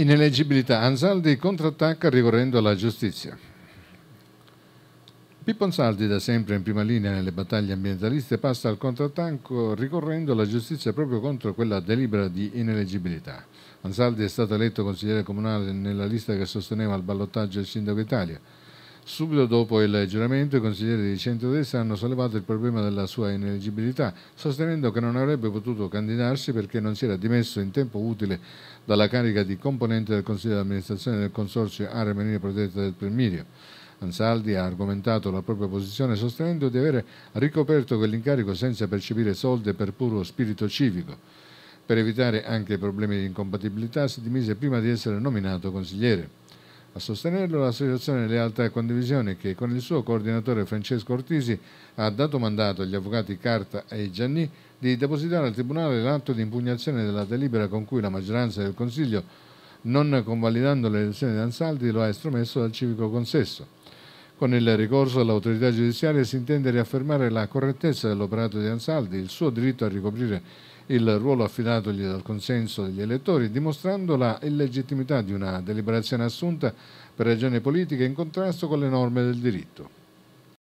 Ineleggibilità. Anzaldi contrattacca ricorrendo alla giustizia. Pippo Anzaldi, da sempre in prima linea nelle battaglie ambientaliste, passa al contrattacco ricorrendo alla giustizia proprio contro quella delibera di ineleggibilità. Anzaldi è stato eletto consigliere comunale nella lista che sosteneva il ballottaggio del sindaco Italia. Subito dopo il giuramento i consiglieri di centrodestra hanno sollevato il problema della sua ineleggibilità, sostenendo che non avrebbe potuto candidarsi perché non si era dimesso in tempo utile dalla carica di componente del Consiglio di amministrazione del Consorzio Area Marina Protetta del Premirio. Ansaldi ha argomentato la propria posizione sostenendo di aver ricoperto quell'incarico senza percepire soldi per puro spirito civico. Per evitare anche problemi di incompatibilità si dimise prima di essere nominato consigliere. A sostenerlo l'Associazione Lealtà e Condivisione che con il suo coordinatore Francesco Ortisi ha dato mandato agli avvocati Carta e Gianni di depositare al Tribunale l'atto di impugnazione della delibera con cui la maggioranza del Consiglio, non convalidando le elezioni di Ansaldi, lo ha estromesso dal civico consesso. Con il ricorso all'autorità giudiziaria si intende riaffermare la correttezza dell'operato di Ansaldi, il suo diritto a ricoprire il ruolo affidatogli dal consenso degli elettori, dimostrando la illegittimità di una deliberazione assunta per ragioni politiche in contrasto con le norme del diritto.